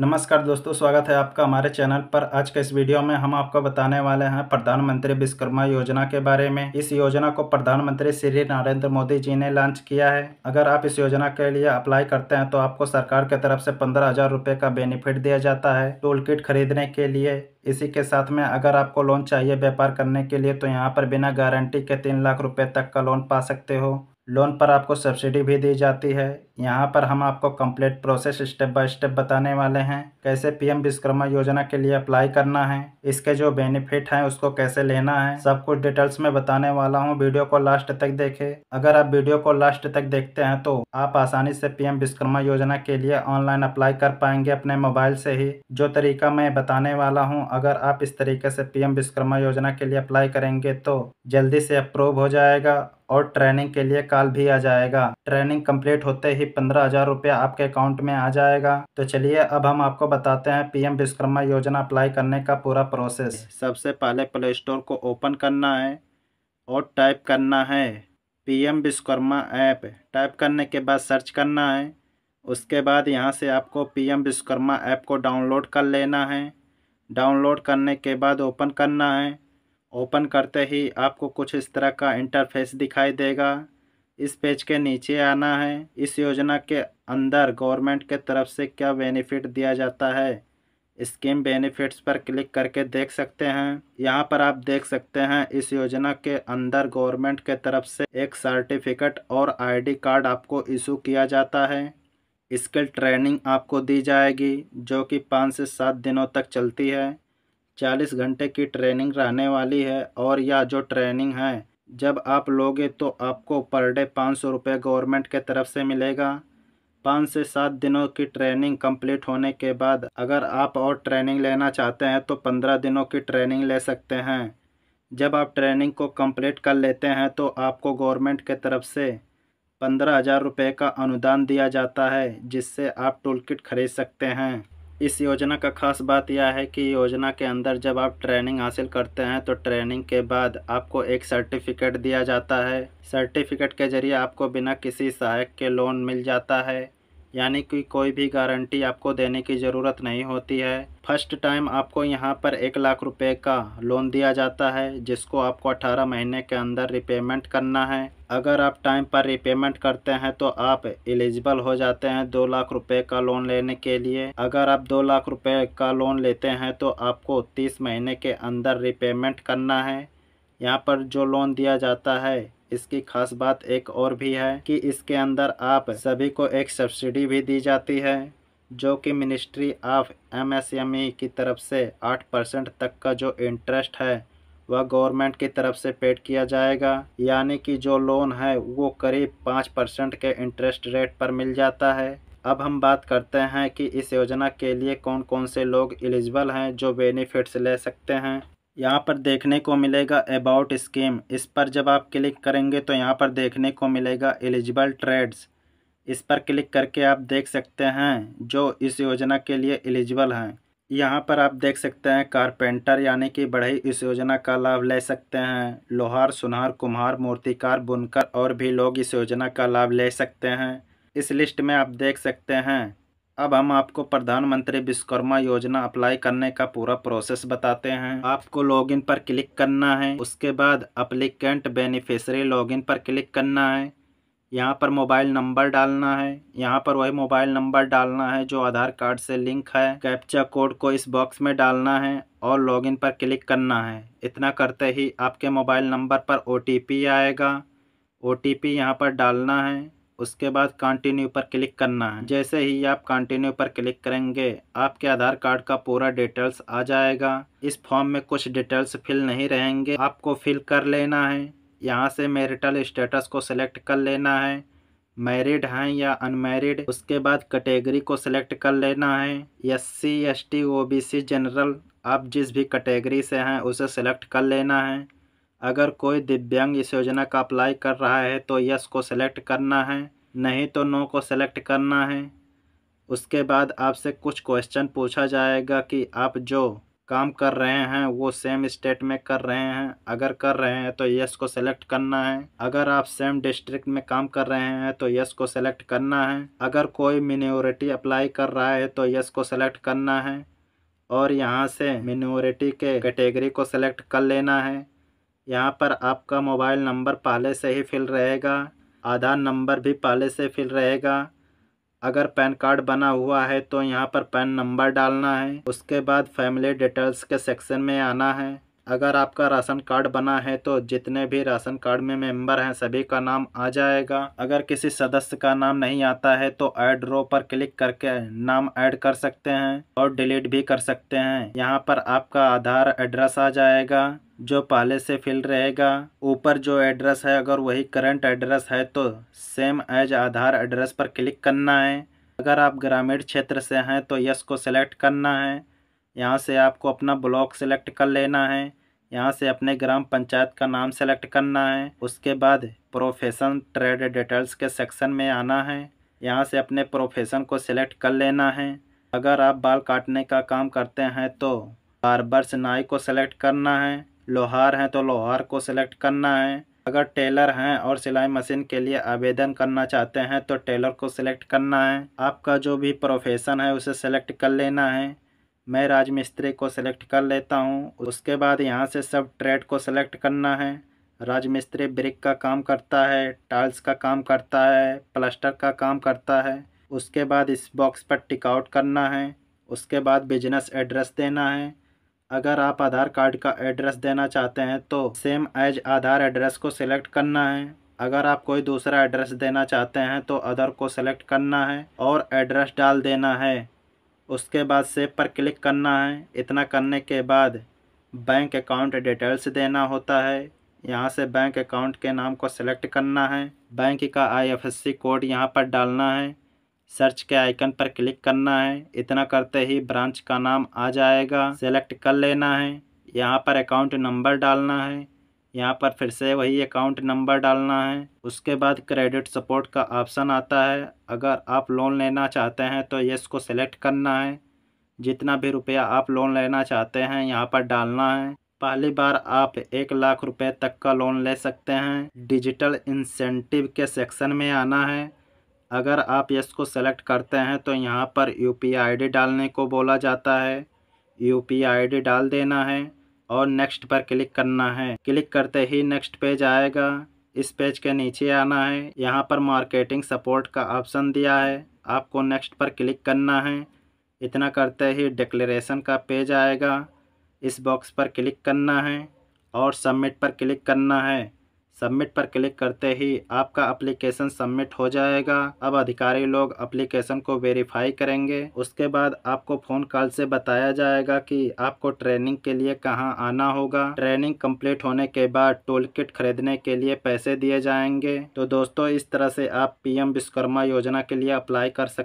नमस्कार दोस्तों स्वागत है आपका हमारे चैनल पर आज के इस वीडियो में हम आपको बताने वाले हैं प्रधानमंत्री विश्वकर्मा योजना के बारे में इस योजना को प्रधानमंत्री श्री नरेंद्र मोदी जी ने लॉन्च किया है अगर आप इस योजना के लिए अप्लाई करते हैं तो आपको सरकार के तरफ से पंद्रह हजार रुपये का बेनिफिट दिया जाता है टूल किट खरीदने के लिए इसी के साथ में अगर आपको लोन चाहिए व्यापार करने के लिए तो यहाँ पर बिना गारंटी के तीन लाख रुपये तक का लोन पा सकते हो लोन पर आपको सब्सिडी भी दी जाती है यहाँ पर हम आपको complete process step by step बताने वाले हैं कैसे पीएम विश्वकर्मा योजना के लिए अप्लाई करना है इसके जो बेनिफिट हैं उसको कैसे लेना है सब कुछ डिटेल्स में बताने वाला हूँ वीडियो को लास्ट तक देखें अगर आप वीडियो को लास्ट तक देखते हैं तो आप आसानी से पीएम विश्वकर्मा योजना के लिए ऑनलाइन अप्लाई कर पाएंगे अपने मोबाइल से ही जो तरीका मैं बताने वाला हूँ अगर आप इस तरीके से पीएम विश्वकर्मा योजना के लिए अप्लाई करेंगे तो जल्दी से अप्रूव हो जाएगा और ट्रेनिंग के लिए कॉल भी आ जाएगा ट्रेनिंग कम्प्लीट होते ही ही पंद्रह हजार रुपया आपके अकाउंट में आ जाएगा तो चलिए अब हम आपको बताते हैं पीएम विश्वकर्मा योजना अप्लाई करने का पूरा प्रोसेस सबसे पहले प्ले स्टोर को ओपन करना है और टाइप करना है पीएम विश्वकर्मा ऐप टाइप करने के बाद सर्च करना है उसके बाद यहाँ से आपको पीएम विश्वकर्मा ऐप को डाउनलोड कर लेना है डाउनलोड करने के बाद ओपन करना है ओपन करते ही आपको कुछ इस तरह का इंटरफेस दिखाई देगा इस पेज के नीचे आना है इस योजना के अंदर गवर्नमेंट के तरफ से क्या बेनिफिट दिया जाता है स्कीम बेनिफिट्स पर क्लिक करके देख सकते हैं यहाँ पर आप देख सकते हैं इस योजना के अंदर गवर्नमेंट के तरफ से एक सर्टिफिकेट और आईडी कार्ड आपको इशू किया जाता है स्किल ट्रेनिंग आपको दी जाएगी जो कि पाँच से सात दिनों तक चलती है चालीस घंटे की ट्रेनिंग रहने वाली है और यह जो ट्रेनिंग है जब आप लोगे तो आपको पर डे पाँच सौ रुपये गवर्नमेंट के तरफ से मिलेगा पाँच से सात दिनों की ट्रेनिंग कंप्लीट होने के बाद अगर आप और ट्रेनिंग लेना चाहते हैं तो पंद्रह दिनों की ट्रेनिंग ले सकते हैं जब आप ट्रेनिंग को कंप्लीट कर लेते हैं तो आपको गवर्नमेंट के तरफ से पंद्रह हज़ार रुपये का अनुदान दिया जाता है जिससे आप टूल खरीद सकते हैं इस योजना का खास बात यह है कि योजना के अंदर जब आप ट्रेनिंग हासिल करते हैं तो ट्रेनिंग के बाद आपको एक सर्टिफिकेट दिया जाता है सर्टिफिकेट के ज़रिए आपको बिना किसी सहायक के लोन मिल जाता है यानी कि कोई भी गारंटी आपको देने की ज़रूरत नहीं होती है फर्स्ट टाइम आपको यहाँ पर एक लाख रुपए का लोन दिया जाता है जिसको आपको 18 महीने के अंदर रिपेमेंट करना है अगर आप टाइम पर रिपेमेंट करते हैं तो आप एलिजिबल हो जाते हैं दो लाख रुपए का लोन लेने के लिए अगर आप दो लाख रुपए का लोन लेते हैं तो आपको तीस महीने के अंदर रिपेमेंट करना है यहाँ पर जो लोन दिया जाता है इसकी खास बात एक और भी है कि इसके अंदर आप सभी को एक सब्सिडी भी दी जाती है जो कि मिनिस्ट्री ऑफ एमएसएमई की तरफ से आठ परसेंट तक का जो इंटरेस्ट है वह गवर्नमेंट की तरफ से पेड किया जाएगा यानी कि जो लोन है वो करीब पाँच परसेंट के इंटरेस्ट रेट पर मिल जाता है अब हम बात करते हैं कि इस योजना के लिए कौन कौन से लोग एलिजिबल हैं जो बेनिफिट्स ले सकते हैं यहाँ पर देखने को मिलेगा अबाउट स्कीम इस पर जब आप क्लिक करेंगे तो यहाँ पर देखने को मिलेगा एलिजिबल ट्रेड्स इस पर क्लिक करके आप देख सकते हैं जो इस योजना के लिए एलिजिबल हैं यहाँ पर आप देख सकते हैं कारपेंटर यानी कि बढ़ई इस योजना का लाभ ले सकते हैं लोहार सुनार कुम्हार मूर्तिकार बुनकर और भी लोग इस योजना का लाभ ले सकते हैं इस लिस्ट में आप देख सकते हैं अब हम आपको प्रधानमंत्री विश्वकर्मा योजना अप्लाई करने का पूरा प्रोसेस बताते हैं आपको लॉगिन पर क्लिक करना है उसके बाद अप्लीकेंट बेनिफिशरी लॉगिन पर क्लिक करना है यहाँ पर मोबाइल नंबर डालना है यहाँ पर वही मोबाइल नंबर डालना है जो आधार कार्ड से लिंक है कैप्चा कोड को इस बॉक्स में डालना है और लॉगिन पर क्लिक करना है इतना करते ही आपके मोबाइल नंबर पर ओ आएगा ओ टी यहाँ पर डालना है उसके बाद कंटिन्यू पर क्लिक करना है जैसे ही आप कंटिन्यू पर क्लिक करेंगे आपके आधार कार्ड का पूरा डिटेल्स आ जाएगा इस फॉर्म में कुछ डिटेल्स फिल नहीं रहेंगे आपको फिल कर लेना है यहाँ से मेरिटल स्टेटस को सिलेक्ट कर लेना है मैरिड हैं या अनमैरिड उसके बाद कैटेगरी को सिलेक्ट कर लेना है S C S T O B C general आप जिस भी कैटेगरी से हैं उसे सिलेक्ट कर लेना है अगर कोई दिव्यांग इस योजना का अप्लाई कर रहा है तो यस को सेलेक्ट करना है नहीं तो नो को सेलेक्ट करना है उसके बाद आपसे कुछ क्वेश्चन पूछा जाएगा कि आप जो काम कर रहे हैं वो सेम स्टेट में कर रहे हैं अगर कर रहे हैं तो यस को सेलेक्ट करना है अगर आप सेम डिस्ट्रिक्ट में काम कर रहे हैं तो यस को सेलेक्ट करना है अगर कोई मिनोरिटी अप्लाई कर रहा है तो यस को सेलेक्ट करना है और यहाँ से मिनोरिटी के कैटेगरी को सेलेक्ट कर लेना है यहाँ पर आपका मोबाइल नंबर पहले से ही फिल रहेगा आधार नंबर भी पहले से फिल रहेगा अगर पैन कार्ड बना हुआ है तो यहाँ पर पैन नंबर डालना है उसके बाद फैमिली डिटेल्स के सेक्शन में आना है अगर आपका राशन कार्ड बना है तो जितने भी राशन कार्ड में मेंबर हैं सभी का नाम आ जाएगा अगर किसी सदस्य का नाम नहीं आता है तो ऐड रो पर क्लिक करके नाम ऐड कर सकते हैं और डिलीट भी कर सकते हैं यहाँ पर आपका आधार एड्रेस आ जाएगा जो पहले से फिल रहेगा ऊपर जो एड्रेस है अगर वही करंट एड्रेस है तो सेम एज आधार एड्रेस पर क्लिक करना है अगर आप ग्रामीण क्षेत्र से हैं तो यस को सेलेक्ट करना है यहाँ से आपको अपना ब्लॉक सेलेक्ट कर लेना है यहाँ से अपने ग्राम पंचायत का नाम सेलेक्ट करना है उसके बाद प्रोफेशन ट्रेड डिटेल्स के सेक्शन में आना है यहाँ से अपने प्रोफेशन को सिलेक्ट कर लेना है अगर आप बाल काटने का काम करते हैं तो बार्बर्स नाई को सेलेक्ट करना है लोहार हैं तो लोहार को सिलेक्ट करना है अगर टेलर हैं और सिलाई मशीन के लिए आवेदन करना चाहते हैं तो टेलर को सिलेक्ट करना है आपका जो भी प्रोफेशन है उसे सिलेक्ट कर लेना है मैं राजमिस्त्री को सिलेक्ट कर लेता हूँ उसके बाद यहाँ से सब ट्रेड को सिलेक्ट करना है राजमिस्त्री ब्रिक का काम करता है टाइल्स का काम करता है प्लास्टर का काम करता है उसके बाद इस बॉक्स पर टिकआउट करना है उसके बाद बिजनेस एड्रेस देना है अगर आप आधार कार्ड का एड्रेस देना चाहते हैं तो सेम एज आधार एड्रेस को सिलेक्ट करना है अगर आप कोई दूसरा एड्रेस देना चाहते हैं तो अदर को सेलेक्ट करना है और एड्रेस डाल देना है उसके बाद सेव पर क्लिक करना है इतना करने के बाद बैंक अकाउंट डिटेल्स देना होता है यहाँ से बैंक अकाउंट के नाम को सिलेक्ट करना है बैंक का आईएफएससी कोड यहाँ पर डालना है सर्च के आइकन पर क्लिक करना है इतना करते ही ब्रांच का नाम आ जाएगा सेलेक्ट कर लेना है यहाँ पर अकाउंट नंबर डालना है यहाँ पर फिर से वही अकाउंट नंबर डालना है उसके बाद क्रेडिट सपोर्ट का ऑप्शन आता है अगर आप लोन लेना चाहते हैं तो ये इसको सेलेक्ट करना है जितना भी रुपया आप लोन लेना चाहते हैं यहाँ पर डालना है पहली बार आप एक लाख रुपए तक का लोन ले सकते हैं डिजिटल इंसेंटिव के सेक्शन में आना है अगर आप यस को सेलेक्ट करते हैं तो यहाँ पर यू पी आई डी डालने को बोला जाता है यू पी आई डी डाल देना है और नेक्स्ट पर क्लिक करना है क्लिक करते ही नेक्स्ट पेज आएगा इस पेज के नीचे आना है यहाँ पर मार्केटिंग सपोर्ट का ऑप्शन दिया है आपको नेक्स्ट पर क्लिक करना है इतना करते ही डिक्लेरेशन का पेज आएगा इस बॉक्स पर क्लिक करना है और सबमिट पर क्लिक करना है सबमिट पर क्लिक करते ही आपका एप्लीकेशन सबमिट हो जाएगा अब अधिकारी लोग एप्लीकेशन को वेरीफाई करेंगे उसके बाद आपको फ़ोन कॉल से बताया जाएगा कि आपको ट्रेनिंग के लिए कहाँ आना होगा ट्रेनिंग कंप्लीट होने के बाद टोल किट खरीदने के लिए पैसे दिए जाएंगे तो दोस्तों इस तरह से आप पीएम विश्वकर्मा योजना के लिए अप्लाई कर सकते